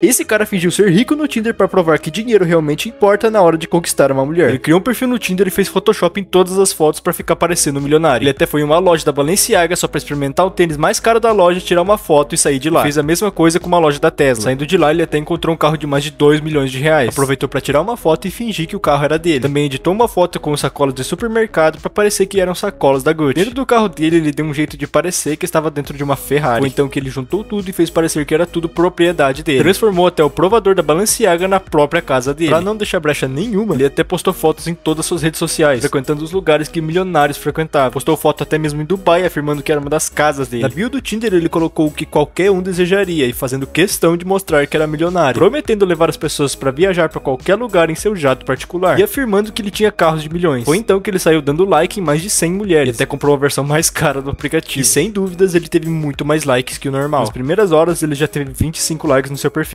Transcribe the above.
Esse cara fingiu ser rico no Tinder para provar que dinheiro realmente importa na hora de conquistar uma mulher. Ele criou um perfil no Tinder e fez Photoshop em todas as fotos para ficar parecendo um milionário. Ele até foi em uma loja da Balenciaga só para experimentar o tênis mais caro da loja, tirar uma foto e sair de lá. Ele fez a mesma coisa com uma loja da Tesla. Saindo de lá, ele até encontrou um carro de mais de 2 milhões de reais. Aproveitou para tirar uma foto e fingir que o carro era dele. Também editou uma foto com sacolas de supermercado para parecer que eram sacolas da Gucci. Dentro do carro dele, ele deu um jeito de parecer que estava dentro de uma Ferrari. Ou então que ele juntou tudo e fez parecer que era tudo propriedade dele transformou até o provador da Balenciaga na própria casa dele. Pra não deixar brecha nenhuma, ele até postou fotos em todas suas redes sociais, frequentando os lugares que milionários frequentavam. Postou foto até mesmo em Dubai, afirmando que era uma das casas dele. Na bio do Tinder, ele colocou o que qualquer um desejaria e fazendo questão de mostrar que era milionário, prometendo levar as pessoas para viajar para qualquer lugar em seu jato particular e afirmando que ele tinha carros de milhões. Foi então que ele saiu dando like em mais de 100 mulheres e até comprou a versão mais cara do aplicativo. E sem dúvidas, ele teve muito mais likes que o normal. Nas primeiras horas, ele já teve 25 likes no seu perfil.